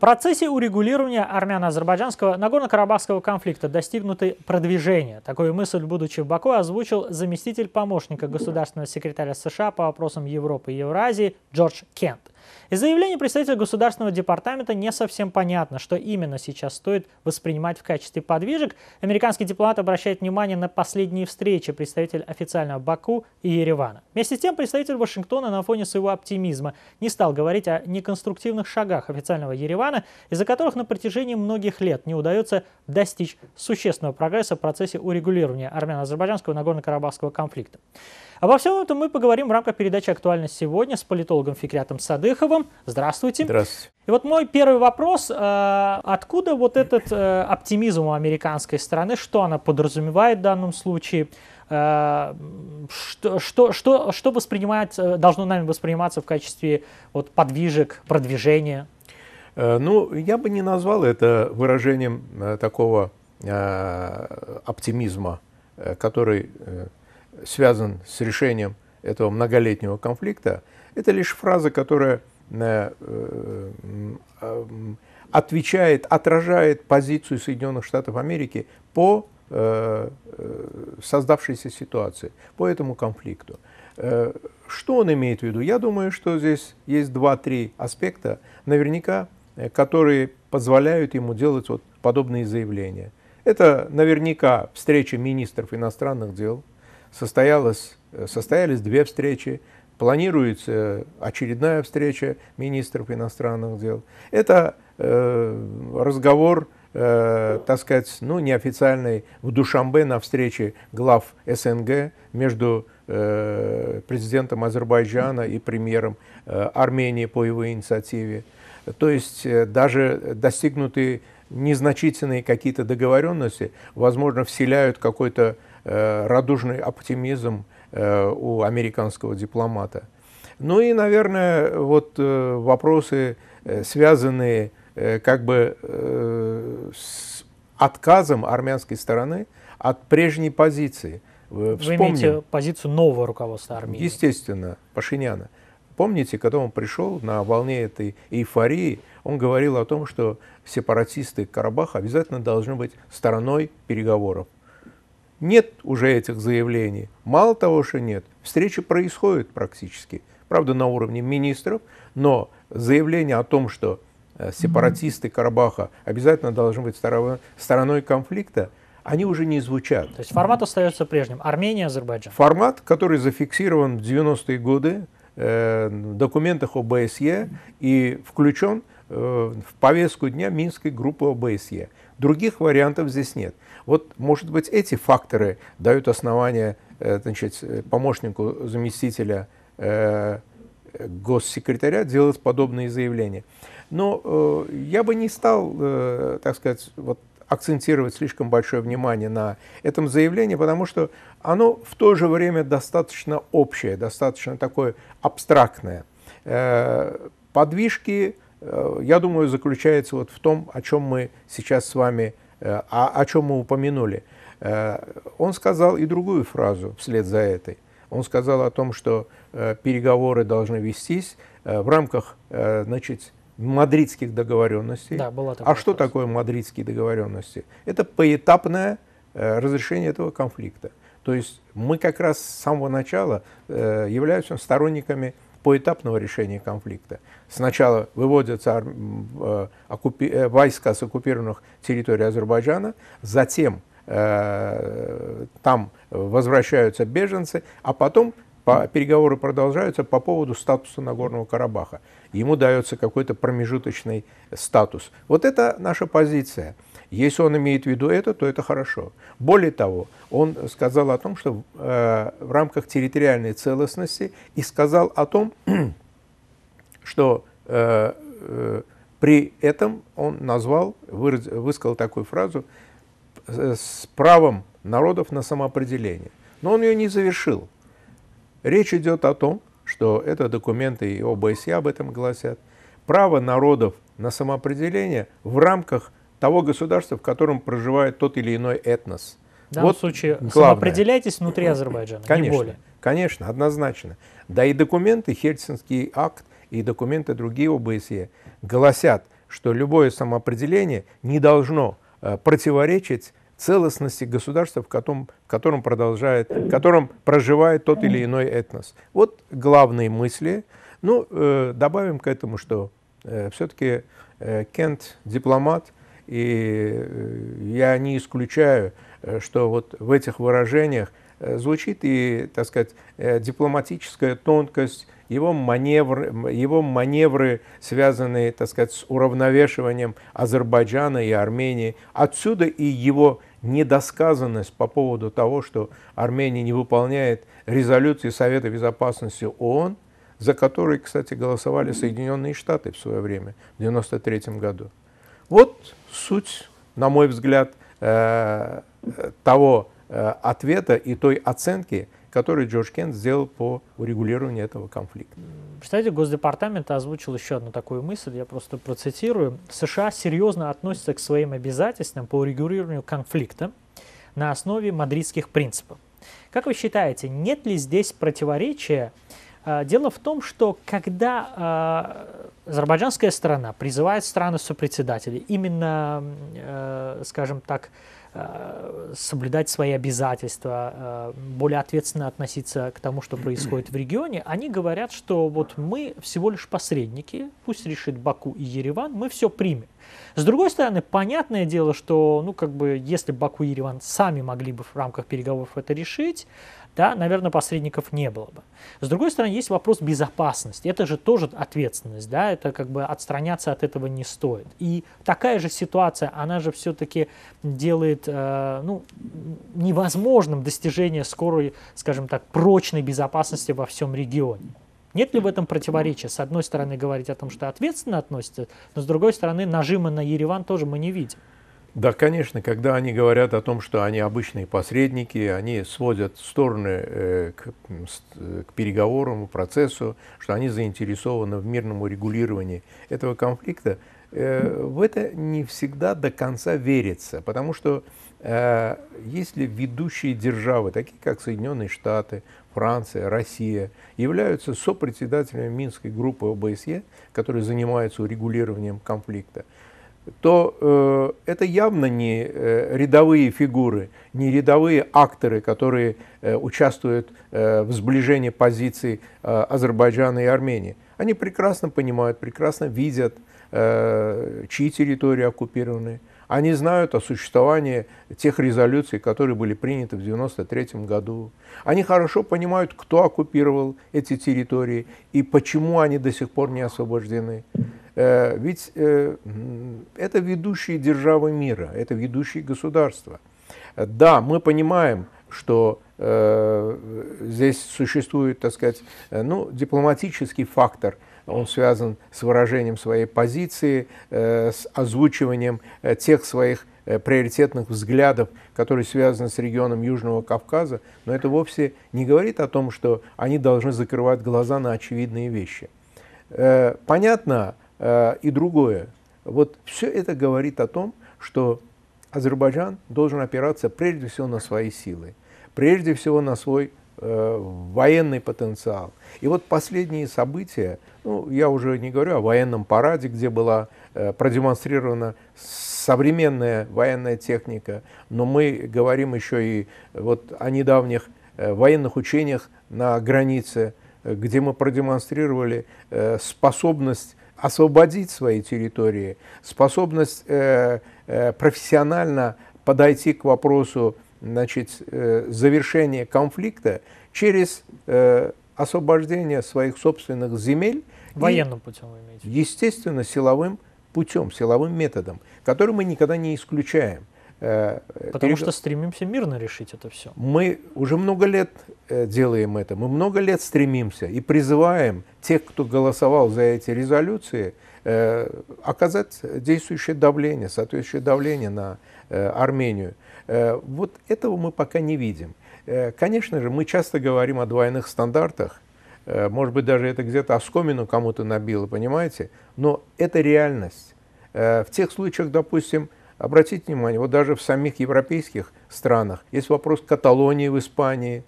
процессе урегулирования армяно-азербайджанского Нагорно-Карабахского конфликта достигнуты продвижения. Такую мысль, будучи в Баку, озвучил заместитель помощника государственного секретаря США по вопросам Европы и Евразии Джордж Кент – из заявления представителя Государственного департамента не совсем понятно, что именно сейчас стоит воспринимать в качестве подвижек. Американский дипломат обращает внимание на последние встречи представителя официального Баку и Еревана. Вместе с тем представитель Вашингтона на фоне своего оптимизма не стал говорить о неконструктивных шагах официального Еревана, из-за которых на протяжении многих лет не удается достичь существенного прогресса в процессе урегулирования армяно-азербайджанского Нагорно-Карабахского конфликта. Обо всем этом мы поговорим в рамках передачи «Актуальность сегодня» с политологом Фикрятом Садыховым. Здравствуйте. Здравствуйте. И вот мой первый вопрос. Э, откуда вот этот э, оптимизм у американской страны? Что она подразумевает в данном случае? Э, что, что, что, что воспринимать, должно нами восприниматься в качестве вот, подвижек, продвижения? Ну, я бы не назвал это выражением такого оптимизма, который связан с решением этого многолетнего конфликта, это лишь фраза, которая э, э, отвечает, отражает позицию Соединенных Штатов Америки по э, создавшейся ситуации, по этому конфликту. Что он имеет в виду? Я думаю, что здесь есть два-три аспекта, наверняка, которые позволяют ему делать вот подобные заявления. Это наверняка встреча министров иностранных дел – Состоялось, э, состоялись две встречи, планируется очередная встреча министров иностранных дел. Это э, разговор, э, так сказать, ну, неофициальный в Душамбе на встрече глав СНГ между э, президентом Азербайджана и премьером э, Армении по его инициативе. То есть э, даже достигнутые незначительные какие-то договоренности, возможно, вселяют какой-то Э, радужный оптимизм э, у американского дипломата. Ну и, наверное, вот э, вопросы, связанные как бы с отказом армянской стороны от прежней позиции. Вы имеете позицию нового руководства армии. Естественно, Пашиняна. Помните, когда он пришел на волне этой эйфории, он говорил о том, что сепаратисты Карабаха обязательно должны быть стороной переговоров. Нет уже этих заявлений. Мало того, что нет. Встречи происходят практически. Правда, на уровне министров, но заявление о том, что э, сепаратисты Карабаха обязательно должны быть стороной конфликта, они уже не звучат. То есть формат остается прежним. Армения, Азербайджан. Формат, который зафиксирован в 90-е годы э, в документах ОБСЕ и включен э, в повестку дня Минской группы ОБСЕ. Других вариантов здесь нет. Вот, может быть, эти факторы дают основание э, значит, э, помощнику заместителя э, госсекретаря делать подобные заявления. Но э, я бы не стал, э, так сказать, вот, акцентировать слишком большое внимание на этом заявлении, потому что оно в то же время достаточно общее, достаточно такое абстрактное. Э, подвижки Э, я думаю, заключается вот в том, о чем мы сейчас с вами, э, о, о чем мы упомянули. Э, он сказал и другую фразу вслед за этой. Он сказал о том, что переговоры должны вестись в рамках значит, мадридских договоренностей. Да, была такая а что вопрос. такое мадридские договоренности? Это поэтапное разрешение этого конфликта. То есть мы как раз с самого начала являемся сторонниками поэтапного решения конфликта. Сначала выводятся э, э, войска с оккупированных территорий Азербайджана, затем э, там возвращаются беженцы, а потом переговоры продолжаются по поводу статуса Нагорного Карабаха. Ему дается какой-то промежуточный статус. Вот это наша позиция. Если он имеет в виду это, то это хорошо. Более того, он сказал о том, что э, в рамках территориальной целостности и сказал о том, что э, э, при этом он назвал, высказал такую фразу с правом народов на самоопределение. Но он ее не завершил. Речь идет о том, что это документы и ОБСЕ об этом гласят, право народов на самоопределение в рамках того государства, в котором проживает тот или иной этнос. В данном вот случае главное. самоопределяйтесь внутри Азербайджана, конечно, не более. Конечно, однозначно. Да и документы, Хельсинский акт и документы другие ОБСЕ гласят, что любое самоопределение не должно э, противоречить целостности государства, в котором, в котором, продолжает, в котором проживает тот или иной этнос. Вот главные мысли. Ну, э, добавим к этому, что э, все-таки э, Кент дипломат – и э, я не исключаю, э, что вот в этих выражениях э, звучит и, так сказать, дипломатическая тонкость, его маневры, его маневры связанные, так сказать, с уравновешиванием Азербайджана и Армении. Отсюда и его недосказанность по поводу того, что Армения не выполняет резолюции Совета Безопасности ООН, за которые, кстати, голосовали Соединенные Штаты в свое время, в 1993 году. Вот суть, на мой взгляд, э, того э, ответа и той оценки, которую Джордж Кент сделал по урегулированию этого конфликта. Кстати, Госдепартамент озвучил еще одну такую мысль, я просто процитирую. США серьезно относятся к своим обязательствам по урегулированию конфликта на основе мадридских принципов. Как вы считаете, нет ли здесь противоречия а, дело в том, что когда а, азербайджанская сторона призывает страны сопредседателей именно, э, скажем так, а, соблюдать свои обязательства, более ответственно относиться к тому, что происходит в регионе, они говорят, что вот мы всего лишь посредники, пусть решит Баку и Ереван, мы все примем. С другой стороны, понятное дело, что, ну, как бы, если Баку и Ереван сами могли бы в рамках переговоров это решить, да, наверное, посредников не было бы. С другой стороны, есть вопрос безопасности. Это же тоже ответственность, да, это как бы отстраняться от этого не стоит. И такая же ситуация, она же все-таки делает, э, ну, невозможным достижение скорой, скажем так, прочной безопасности во всем регионе. Нет ли в этом противоречия? С одной стороны, говорить о том, что ответственно относится, но с другой стороны, нажима на Ереван тоже мы не видим. Да, конечно, когда они говорят о том, что они обычные посредники, они сводят стороны э, к, э, к переговорам, процессу, что они заинтересованы в мирном урегулировании этого конфликта, э, в это не всегда до конца верится, потому что если ведущие державы, такие как Соединенные Штаты, Франция, Россия являются сопредседателями Минской группы ОБСЕ, которые занимаются урегулированием конфликта, то э, это явно не э, рядовые фигуры, не рядовые акторы, которые э, участвуют э, в сближении позиций э, Азербайджана и Армении. Они прекрасно понимают, прекрасно видят, Э, чьи территории оккупированы. Они знают о существовании тех резолюций, которые были приняты в 1993 году. Они хорошо понимают, кто оккупировал эти территории и почему они до сих пор не освобождены. Э, ведь э, это ведущие державы мира, это ведущие государства. Да, мы понимаем, что здесь существует, так сказать, ну, дипломатический фактор – он связан с выражением своей позиции, э, с озвучиванием э, тех своих э, приоритетных взглядов, которые связаны с регионом Южного Кавказа, но это вовсе не говорит о том, что они должны закрывать глаза на очевидные вещи. Понятно и другое. Вот все это говорит о том, что Азербайджан должен опираться прежде всего на свои силы, прежде всего на свой Э, военный потенциал. И вот последние события, ну, я уже не говорю о военном параде, где была э, продемонстрирована современная военная техника, но мы говорим еще и вот о недавних э, военных учениях на границе, где мы продемонстрировали способность освободить свои территории, способность профессионально подойти к вопросу значит, э, завершение конфликта через э, освобождение своих собственных земель. Военным и, путем вы имеете? Естественно, силовым путем, силовым методом, который мы никогда не исключаем. Э, Потому Перег... что стремимся мирно решить это все. Мы уже много лет делаем это, мы много лет стремимся и призываем тех, кто голосовал за эти резолюции, оказать действующее давление, соответствующее давление на Армению. Э, вот этого мы пока не видим. Э, конечно же, мы часто говорим о двойных стандартах, э, может быть, даже это где-то оскомину кому-то набило, понимаете? Но это реальность. В тех случаях, допустим, обратите внимание, вот даже в самих европейских странах есть вопрос Каталонии в Испании.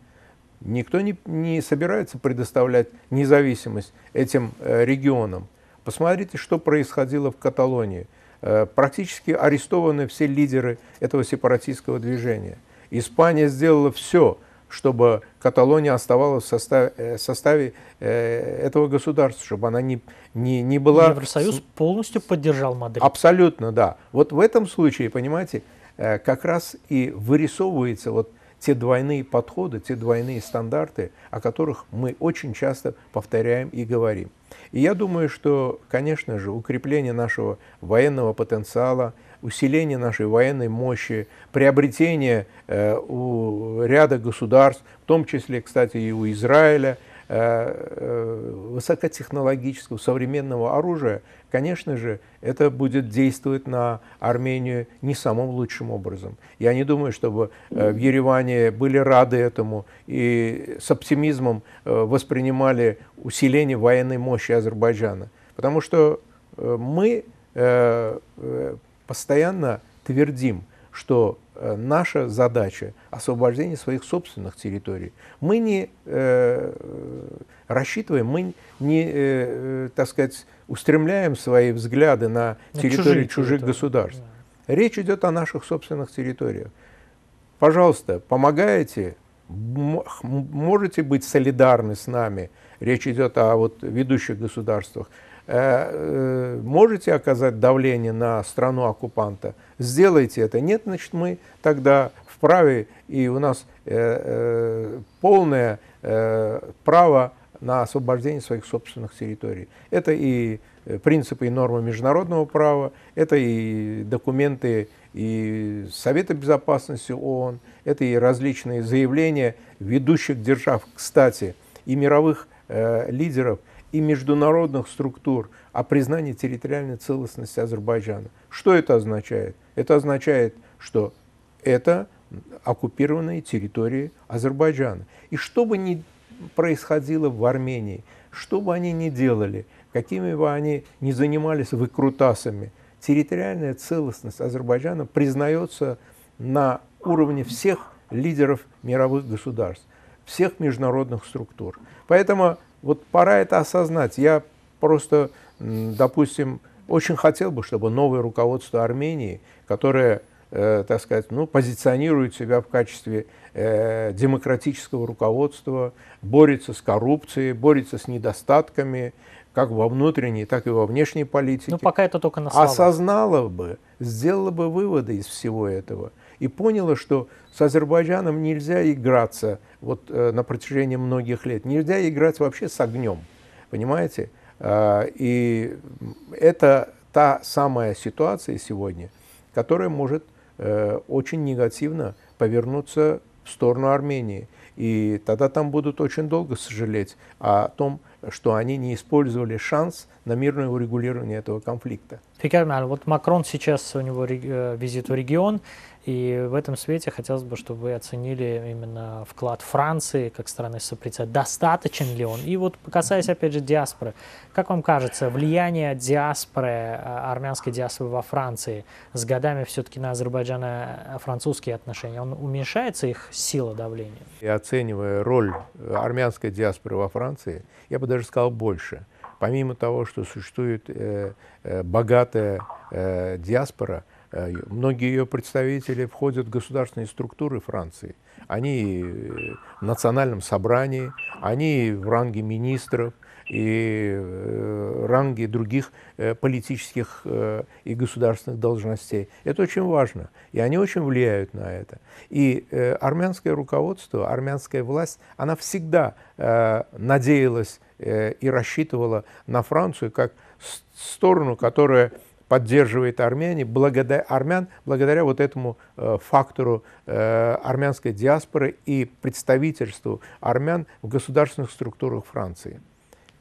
Никто не, не собирается предоставлять независимость этим регионам. Посмотрите, что происходило в Каталонии – Э, практически арестованы все лидеры этого сепаратистского движения. Испания сделала все, чтобы Каталония оставалась в э, составе, составе э, этого государства, чтобы она не, не, не была... Евросоюз полностью поддержал Мадрид. Абсолютно, да. Вот в этом случае, понимаете, как раз и вырисовывается вот те двойные подходы, те двойные стандарты, о которых мы очень часто повторяем и говорим. И я думаю, что, конечно же, укрепление нашего военного потенциала, усиление нашей военной мощи, приобретение э, у ряда государств, в том числе, кстати, и у Израиля – Э, э, высокотехнологического современного оружия, конечно же, это будет действовать на Армению не самым лучшим образом. Я не думаю, чтобы э, в Ереване были рады этому и с оптимизмом воспринимали усиление военной мощи Азербайджана. Потому что мы постоянно твердим, что Э, наша задача освобождение своих собственных территорий. Мы не э, э рассчитываем, мы не, э, э, так сказать, устремляем свои взгляды на, на территории чужих, чужих государств. Да. Речь идет о наших собственных территориях. Пожалуйста, помогаете, можете быть солидарны с нами. Речь идет о вот, ведущих государствах. Э, э, можете оказать давление на страну оккупанта, сделайте это. Нет, значит, мы тогда вправе, и у нас э, полное право на освобождение своих собственных территорий. Это и принципы и нормы международного права, это и документы и Совета Безопасности ООН, это и различные заявления ведущих держав, кстати, и мировых э, лидеров – и международных структур о признании территориальной целостности Азербайджана. Что это означает? Это означает, что это оккупированные территории Азербайджана. И что бы ни происходило в Армении, что бы они ни делали, какими бы они ни занимались выкрутасами, территориальная целостность Азербайджана признается на уровне всех лидеров мировых государств, всех международных структур. Поэтому вот пора это осознать. Я просто, допустим, очень хотел бы, чтобы новое руководство Армении, которое, э, так сказать, ну, позиционирует себя в качестве э, демократического руководства, борется с коррупцией, борется с недостатками, как во внутренней, так и во внешней политике. Ну, пока это только на словах. Осознала бы, сделала бы выводы из всего этого и поняла, что с Азербайджаном нельзя играться вот э, на протяжении многих лет. Нельзя играть вообще с огнем, понимаете? Э, и это та самая ситуация сегодня, которая может э, очень негативно повернуться в сторону Армении. И тогда там будут очень долго сожалеть о том, что они не использовали шанс на мирное урегулирование этого конфликта. Фикерман, вот Макрон сейчас у него э, визит в регион, и в этом свете хотелось бы, чтобы вы оценили именно вклад Франции как страны сопредседателя. Достаточен ли он? И вот касаясь, опять же, диаспоры, как вам кажется, влияние диаспоры, а, армянской диаспоры во Франции с годами все-таки на азербайджано э, французские отношения, он уменьшается их сила давления? И оценивая роль э, армянской диаспоры во Франции, я бы даже сказал больше. Помимо того, что существует э, э, богатая э, диаспора, Э, многие ее представители входят в государственные структуры Франции. Они э, в национальном собрании, они в ранге министров и э, ранге других политических и государственных должностей. Это очень важно, и они очень влияют на это. И армянское руководство, армянская власть, она всегда надеялась и рассчитывала на Францию как сторону, которая поддерживает армяне, благодаря, армян благодаря вот этому э, фактору э, армянской диаспоры и представительству армян в государственных структурах Франции.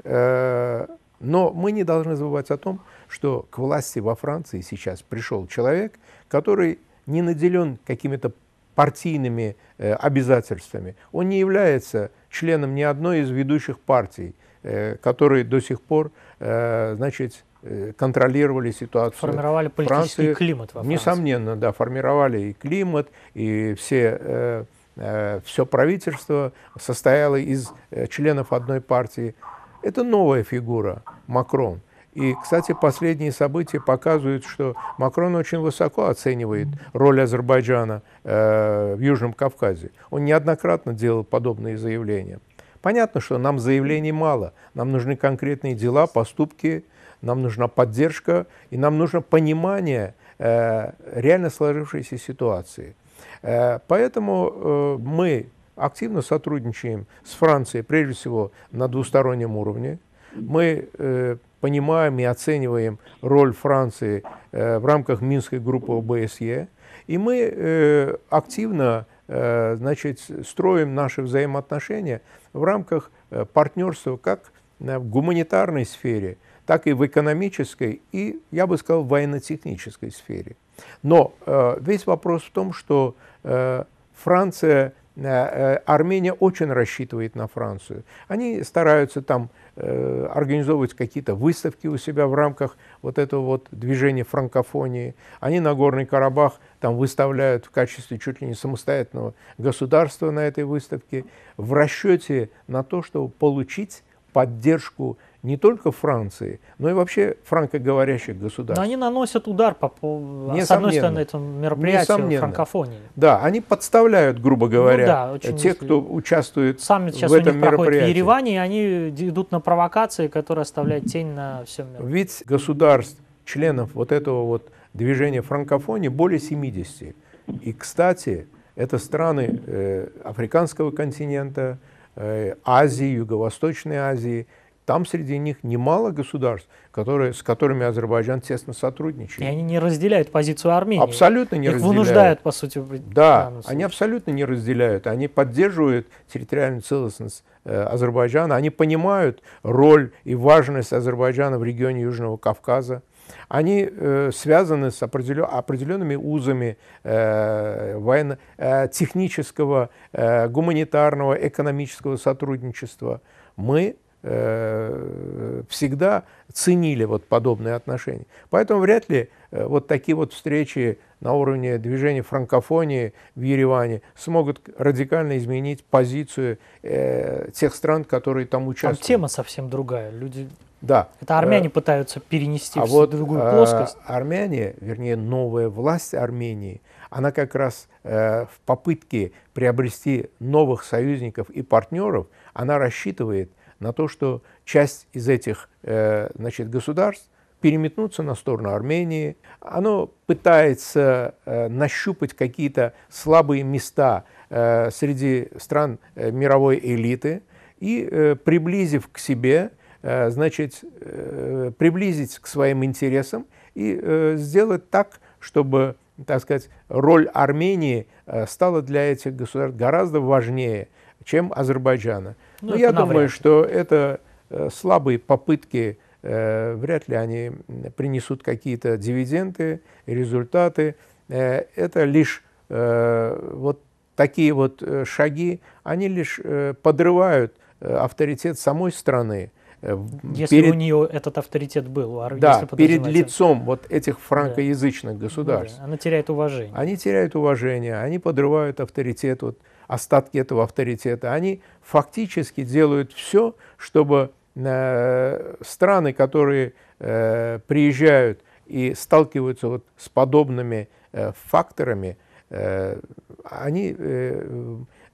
Э, но мы не должны забывать о том, что к власти во Франции сейчас пришел человек, который не наделен какими-то партийными э, обязательствами. Он не является членом ни одной из ведущих партий, э, которые до сих пор, э, значит, Э, контролировали ситуацию. Формировали политический Франции, климат во Франции. Несомненно, да, формировали и климат, и все, э, э, все правительство состояло из э, членов одной партии. Это новая фигура, Макрон. И, кстати, последние события показывают, что Макрон очень высоко оценивает роль Азербайджана э, в Южном Кавказе. Он неоднократно делал подобные заявления. Понятно, что нам заявлений мало, нам нужны конкретные дела, поступки, нам нужна поддержка и нам нужно понимание э, реально сложившейся ситуации. Э, поэтому э, мы активно сотрудничаем с Францией, прежде всего, на двустороннем уровне. Мы понимаем и оцениваем роль Франции в рамках Минской группы ОБСЕ. И мы активно значит, строим наши взаимоотношения в рамках партнерства как в гуманитарной сфере – так и в экономической и, я бы сказал, военно-технической сфере. Но э, весь вопрос в том, что э, Франция, э, э Армения очень рассчитывает на Францию. Они стараются там э, организовывать какие-то выставки у себя в рамках вот этого вот движения франкофонии. Они на Горный Карабах там выставляют в качестве чуть ли не самостоятельного государства на этой выставке в расчете на то, чтобы получить поддержку не только Франции, но и вообще франкоговорящих государств. Но они наносят удар по, по с одной стороны этому мероприятию франкофонии. Да, они подставляют, грубо ну говоря, ну, да, тех, кто участвует Саммит сейчас в этом у них мероприятии. в Ереване, и они идут на провокации, которые оставляют тень на всем мире. Ведь государств, членов вот этого вот движения франкофонии более 70. И, кстати, это страны э, африканского континента, э, Азии, Юго-Восточной Азии – там среди них немало государств, которые, с которыми Азербайджан тесно сотрудничает. И они не разделяют позицию Армении. Абсолютно не Их разделяют. вынуждают, по сути. Да, они абсолютно не разделяют. Они поддерживают территориальную целостность э, Азербайджана. Они понимают роль и важность Азербайджана в регионе Южного Кавказа. Они э, связаны с определен, определенными узами э, военно, э, технического, э, гуманитарного, экономического сотрудничества. Мы Э, всегда ценили вот подобные отношения. Поэтому вряд ли э, вот такие вот встречи на уровне движения франкофонии в Ереване смогут радикально изменить позицию э, тех стран, которые там участвуют. Там тема совсем другая. Люди... Да. Это армяне э, пытаются перенести а в вот, другую плоскость. Э, армяне, вернее, новая власть Армении, она как раз в попытке приобрести новых союзников и партнеров, она рассчитывает – на то, что часть из этих э, значит, государств переметнутся на сторону Армении. Оно пытается э, нащупать какие-то слабые места э, среди стран мировой элиты и, приблизив к себе, значит, приблизить к своим интересам и сделать так, чтобы, так сказать, роль Армении стала для этих государств гораздо важнее, чем Азербайджана. Ну, ну я думаю, что это э, слабые попытки, э, вряд ли они принесут какие-то дивиденды, результаты. Э, это лишь вот такие вот шаги, они лишь подрывают авторитет самой страны. Если перед, у нее этот авторитет был, а да, перед лицом вот этих франкоязычных да. государств. Да, она теряет уважение. Они теряют уважение, они подрывают авторитет вот, остатки этого авторитета, они фактически делают все, чтобы э, страны, которые э, приезжают и сталкиваются вот с подобными э, факторами, они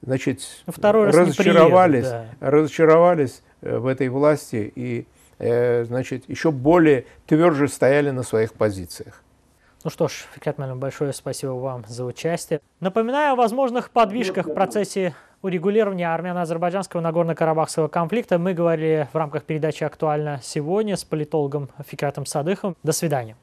значит, ну, Второй разочаровались, приеду, да. разочаровались в этой власти и значит, еще более тверже стояли на своих позициях. Ну что ж, Фикрят Мальм, большое спасибо вам за участие. Напоминаю о возможных подвижках в процессе урегулирования армяно-азербайджанского Нагорно-Карабахского конфликта. Мы говорили в рамках передачи «Актуально сегодня» с политологом Фикратом Садыхом. До свидания.